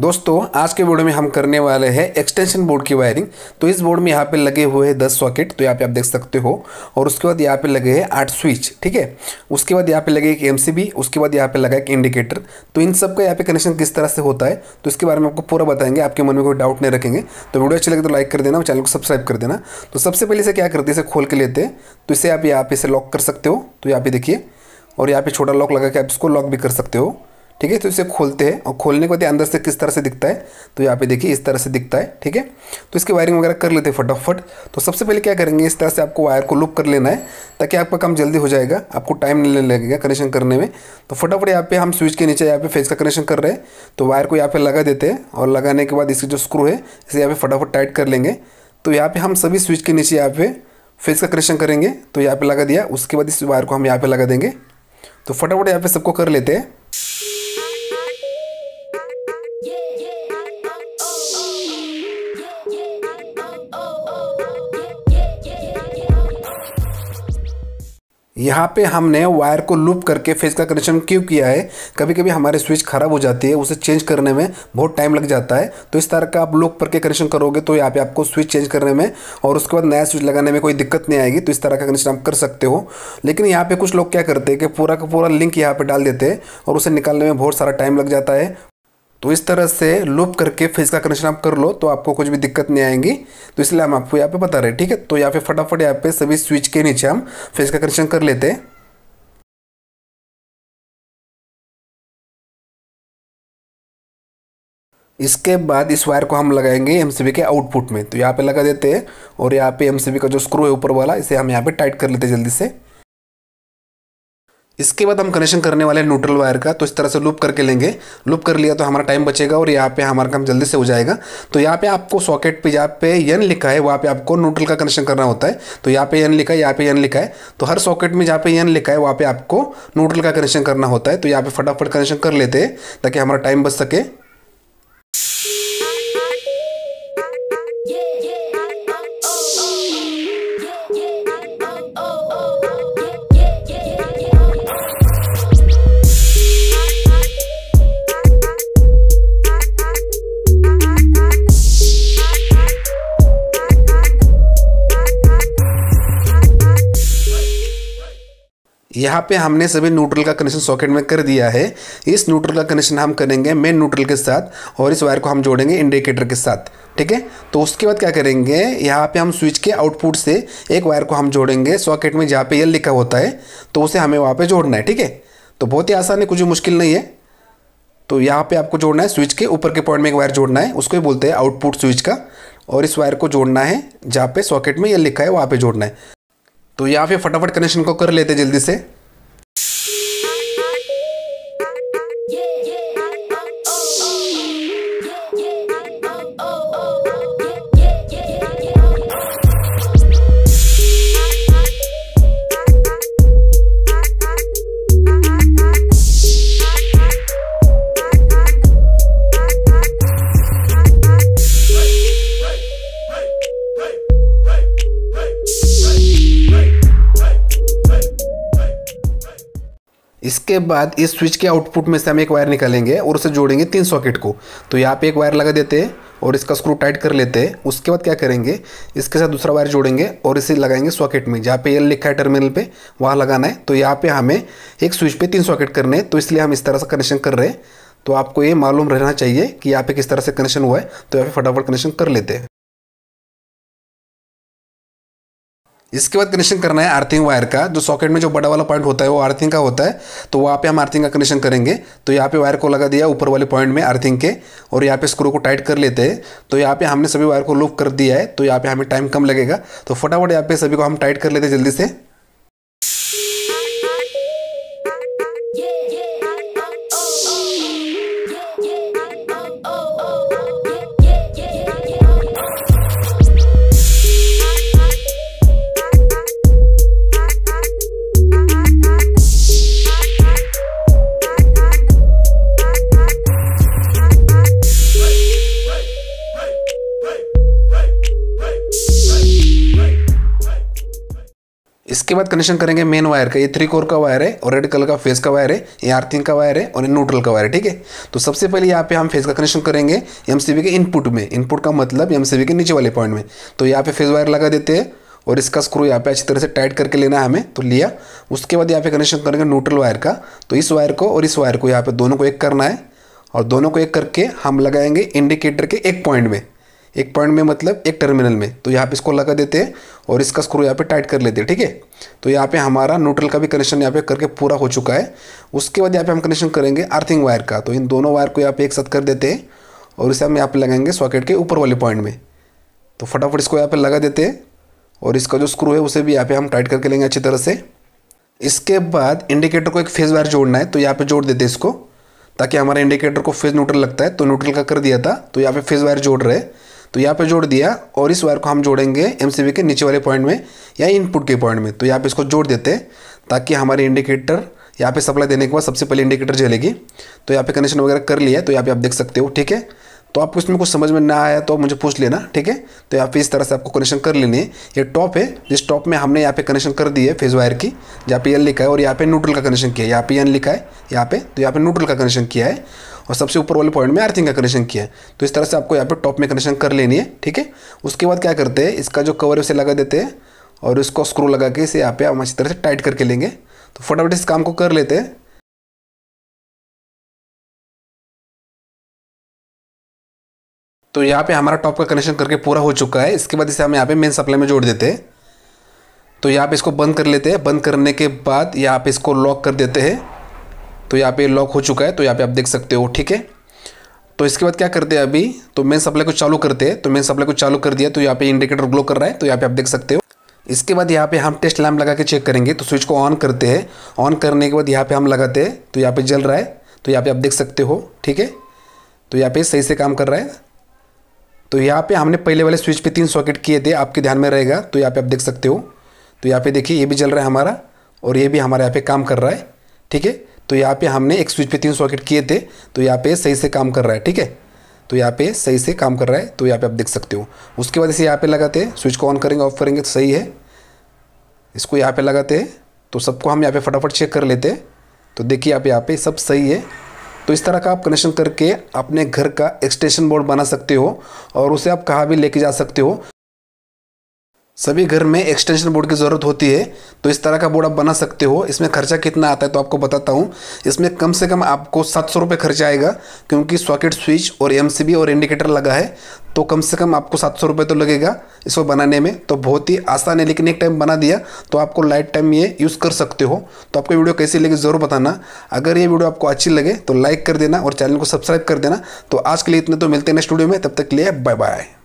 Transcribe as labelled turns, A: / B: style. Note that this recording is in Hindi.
A: दोस्तों आज के वीडियो में हम करने वाले हैं एक्सटेंशन बोर्ड की वायरिंग तो इस बोर्ड में यहाँ पे लगे हुए हैं दस सॉकेट तो यहाँ पे आप देख सकते हो और उसके बाद यहाँ पे लगे हैं आठ स्विच ठीक है उसके बाद यहाँ पे लगे एक एमसीबी उसके बाद यहाँ पे लगा एक इंडिकेटर तो इन सब का यहाँ पे कनेक्शन किस तरह से होता है तो इसके बारे में आपको पूरा बताएंगे आपके मन में कोई डाउट नहीं रखेंगे तो वीडियो अच्छी लगे तो लाइक कर देना और चैनल को सब्सक्राइब कर देना तो सबसे पहले इसे क्या करते हैं इसे खोल के लेते हैं तो इसे आप यहाँ पे इसे लॉक कर सकते हो तो यहाँ पे देखिए और यहाँ पे छोटा लॉक लगा के आप इसको लॉक भी कर सकते हो ठीक है तो इसे खोलते हैं और खोलने के बाद अंदर से किस तरह से दिखता है तो यहाँ पे देखिए इस तरह से दिखता है ठीक है तो इसकी वायरिंग वगैरह कर लेते हैं फटाफट तो सबसे पहले क्या करेंगे इस तरह से आपको वायर को लूप कर लेना है ताकि आपका काम जल्दी हो जाएगा आपको टाइम नहीं लगेगा कनेक्शन करने में तो फटाफट यहाँ पे हम स्विच के नीचे यहाँ पे फेस का कनेक्शन कर रहे हैं तो वायर को यहाँ पे लगा देते हैं और लगाने के बाद इसकी जो स्क्रू है इसे यहाँ पे फटाफट टाइट कर लेंगे तो यहाँ पे हम सभी स्विच के नीचे यहाँ पे फेस का कनेक्शन करेंगे तो यहाँ पे लगा दिया उसके बाद इस वायर को हम यहाँ पे लगा देंगे तो फटाफट यहाँ पे सबको कर लेते हैं यहाँ पे हमने वायर को लूप करके फेज का कनेक्शन क्यों किया है कभी कभी हमारे स्विच खराब हो जाती है उसे चेंज करने में बहुत टाइम लग जाता है तो इस तरह का आप लूप करके कनेक्शन करोगे तो यहाँ पे आपको स्विच चेंज करने में और उसके बाद नया स्विच लगाने में कोई दिक्कत नहीं आएगी तो इस तरह का कनेक्शन आप कर सकते हो लेकिन यहाँ पर कुछ लोग क्या करते हैं कि पूरा का पूरा लिंक यहाँ पर डाल देते हैं और उसे निकालने में बहुत सारा टाइम लग जाता है तो इस तरह से लूप करके फेस का कनेक्शन आप कर लो तो आपको कुछ भी दिक्कत नहीं आएगी तो इसलिए हम आपको यहाँ पे बता रहे हैं ठीक है तो यहाँ पे फटाफट यहाँ पे सभी स्विच के नीचे हम फेस का कनेक्शन कर लेते हैं इसके बाद इस वायर को हम लगाएंगे एम के आउटपुट में तो यहाँ पे लगा देते हैं और यहाँ पे एम का जो स्क्रू है ऊपर वाला इसे हम यहाँ पे टाइट कर लेते हैं जल्दी से इसके बाद हम कनेक्शन करने वाले हैं न्यूट्रल वायर का तो इस तरह से लूप करके लेंगे लूप कर लिया तो हमारा टाइम बचेगा और यहाँ पे हमारा काम जल्दी से हो जाएगा तो यहाँ पे आपको सॉकेट पे जहाँ पे यन लिखा है वहाँ पे आपको न्यूट्रल का कनेक्शन करना होता है तो यहाँ पे यन लिखा है यहाँ पे यन लिखा है तो हर सॉकेट में जहाँ पे यन लिखा है वहाँ पे आपको न्यूट्रल का कनेक्शन करना होता है तो यहाँ पे फटाफट कनेक्शन कर लेते हैं ताकि हमारा टाइम बच सके यहाँ पे हमने सभी न्यूट्रल का कनेक्शन सॉकेट में कर दिया है इस न्यूट्रल का कनेक्शन हम करेंगे मेन न्यूट्रल के साथ और इस वायर को हम जोड़ेंगे इंडिकेटर के साथ ठीक है तो उसके बाद क्या करेंगे यहाँ पे हम स्विच के आउटपुट से एक वायर को हम जोड़ेंगे सॉकेट में जहाँ पे यल लिखा होता है तो उसे हमें वहाँ पर जोड़ना है ठीक है तो बहुत ही आसान है कुछ मुश्किल नहीं है तो यहाँ पर आपको जोड़ना है स्विच के ऊपर के पॉइंट में एक वायर जोड़ना है उसको ही बोलते हैं आउटपुट स्विच का और इस वायर को जोड़ना है जहाँ पे सॉकेट में यल लिखा है वहाँ पे जोड़ना है तो यहाँ पे फटाफट कनेक्शन को कर लेते जल्दी से इसके बाद इस स्विच के आउटपुट में से हम एक वायर निकालेंगे और उसे जोड़ेंगे तीन सॉकेट को तो यहाँ पे एक वायर लगा देते हैं और इसका स्क्रू टाइट कर लेते हैं उसके बाद क्या करेंगे इसके साथ दूसरा वायर जोड़ेंगे और इसे लगाएंगे सॉकेट में जहाँ पे एल लिखा है टर्मिनल पे वहाँ लगाना है तो यहाँ पे हमें एक स्विच पे तीन सॉकेट करने हैं तो इसलिए हम इस तरह से कनेक्शन कर रहे हैं तो आपको ये मालूम रहना चाहिए कि यहाँ पे किस तरह से कनेक्शन हुआ है तो यहाँ पे फटाफट कनेक्शन कर लेते हैं इसके बाद कनेक्शन करना है अर्थिंग वायर का जो सॉकेट में जो बड़ा वाला पॉइंट होता है वो अर्थिंग का होता है तो वहाँ पे हम अर्थिंग का कनेक्शन करेंगे तो यहाँ पे वायर को लगा दिया ऊपर वाले पॉइंट में अर्थिंग के और यहाँ पे स्क्रू को टाइट कर लेते हैं तो यहाँ पे हमने सभी वायर को लूप कर दिया है तो यहाँ पे हमें टाइम कम लगेगा तो फटाफट यहाँ पे सभी को हम टाइट कर लेते हैं जल्दी से इसके बाद कनेक्शन करेंगे मेन वायर का ये थ्री कोर का वायर है और रेड कलर का फेस का वायर है ये आर्थिंग का वायर है और न्यूट्रल का वायर है ठीक है तो सबसे पहले यहाँ पे हम फेस का कनेक्शन करेंगे एम के इनपुट में इनपुट का मतलब एम के नीचे वाले पॉइंट में तो यहाँ पे फेस वायर लगा देते हैं और इसका स्क्रू यहाँ पे अच्छी तरह से टाइट करके लेना है हमें तो लिया उसके बाद यहाँ पे कनेक्शन करेंगे न्यूट्रल वायर का तो इस वायर को और इस वायर को यहाँ पे दोनों को एक करना है और दोनों को एक करके हम लगाएंगे इंडिकेटर के एक पॉइंट में एक पॉइंट में मतलब एक टर्मिनल में तो यहाँ पे इसको लगा देते हैं और इसका स्क्रू यहाँ पे टाइट कर लेते हैं ठीक है तो यहाँ पे हमारा न्यूट्रल का भी कनेक्शन यहाँ पे करके पूरा हो चुका है उसके बाद यहाँ पे हम कनेक्शन करेंगे अर्थिंग वायर का तो इन दोनों वायर को यहाँ पे एक साथ कर देते हैं और इसे हम यहाँ पर लगाएंगे सॉकेट के ऊपर वाले पॉइंट में तो फटाफट इसको यहाँ पर लगा देते हैं और इसका जो स्क्रू है उसे भी यहाँ पर हम टाइट करके लेंगे अच्छी तरह से इसके बाद इंडिकेटर को एक फेज वायर जोड़ना है तो यहाँ पर जोड़ देते हैं इसको ताकि हमारा इंडिकेटर को फेज न्यूट्रल लगता है तो न्यूट्रल का कर दिया था तो यहाँ पे फेज वायर जोड़ रहे हैं तो यहाँ पे जोड़ दिया और इस वायर को हम जोड़ेंगे एम के नीचे वाले पॉइंट में या इनपुट के पॉइंट में तो यहाँ पे इसको जोड़ देते ताकि हमारे इंडिकेटर यहाँ पे सप्लाई देने के बाद सबसे पहले इंडिकेटर जलेगी तो यहाँ पे कनेक्शन वगैरह कर लिया है तो यहाँ पे आप देख सकते हो ठीक है तो आपको इसमें कुछ समझ में ना आया तो मुझे पूछ लेना ठीक है तो यहाँ पे इस तरह से आपको कनेक्शन कर लेने ये टॉप है जिस टॉप में हमने यहाँ पे कनेक्शन कर दी है फेज वायर की जहाँ पे एन लिखा है और यहाँ पे न्यूट्रल का कनेक्शन किया है यहाँ पे एन लिखा है यहाँ पे तो यहाँ पे न्यूट्रल का कनेक्शन किया है और सबसे ऊपर वाले पॉइंट में अर्थिंग का कनेक्शन किया है तो इस तरह से आपको यहाँ पे टॉप में कनेक्शन कर लेनी है ठीक है उसके बाद क्या करते हैं इसका जो कवर है उसे लगा देते हैं और इसको स्क्रू लगा के इसे यहाँ पे हम अच्छी तरह से टाइट करके लेंगे तो फटाफट इस काम को कर लेते हैं तो यहाँ पे हमारा टॉप का कनेक्शन करके पूरा हो चुका है इसके बाद इसे हम यहाँ पे मेन सप्लाई में जोड़ देते हैं तो यहाँ पे इसको बंद कर लेते हैं बंद करने के बाद यहाँ पे इसको लॉक कर देते हैं तो यहाँ पे लॉक हो चुका है तो यहाँ पे आप देख सकते हो ठीक है तो इसके बाद क्या करते हैं अभी तो मेन सप्लाई को चालू करते हैं तो मेन सप्लाई को चालू कर दिया तो यहाँ पे इंडिकेटर ग्लो कर रहा है तो यहाँ पे आप देख सकते हो इसके बाद यहाँ पे हम टेस्ट लैम्प लगा के चेक करेंगे तो स्विच को ऑन करते हैं ऑन करने के बाद यहाँ पे हम लगाते हैं तो यहाँ पे जल रहा है तो यहाँ पे आप देख सकते हो ठीक है तो यहाँ पे सही से काम कर रहा है तो यहाँ पे हमने पहले वाले स्विच पे तीन सॉकेट किए थे आपके ध्यान में रहेगा तो यहाँ पे आप देख सकते हो तो यहाँ पे देखिए ये भी जल रहा है हमारा और ये भी हमारे यहाँ पे काम कर रहा है ठीक है तो यहाँ पे हमने एक स्विच पे तीन सॉकेट किए थे तो यहाँ पे सही से काम कर रहा है ठीक है तो यहाँ पे सही से काम कर रहा है तो यहाँ पे आप देख सकते हो उसके बाद इसे यहाँ पे लगाते हैं स्विच को ऑन करेंगे ऑफ करेंगे तो सही है इसको यहाँ पे लगाते हैं तो सबको हम यहाँ पे फटाफट चेक कर लेते हैं तो देखिए आप यहाँ पे सब सही है तो इस तरह का आप कनेक्शन करके अपने घर का एक्सटेंशन बोर्ड बना सकते हो और उसे आप कहाँ भी लेके जा सकते हो सभी घर में एक्सटेंशन बोर्ड की ज़रूरत होती है तो इस तरह का बोर्ड आप बना सकते हो इसमें खर्चा कितना आता है तो आपको बताता हूँ इसमें कम से कम आपको सात सौ रुपये खर्चा आएगा क्योंकि सॉकेट स्विच और एमसीबी और इंडिकेटर लगा है तो कम से कम आपको सात सौ रुपये तो लगेगा इसको बनाने में तो बहुत ही आसान है लेकिन एक टाइम बना दिया तो आपको लाइट टाइम ये यूज़ कर सकते हो तो आपको वीडियो कैसी लगी ज़रूर बताना अगर ये वीडियो आपको अच्छी लगे तो लाइक कर देना और चैनल को सब्सक्राइब कर देना तो आज के लिए इतने तो मिलते हैं नेक्स्ट वीडियो में तब तक के लिए बाय बाय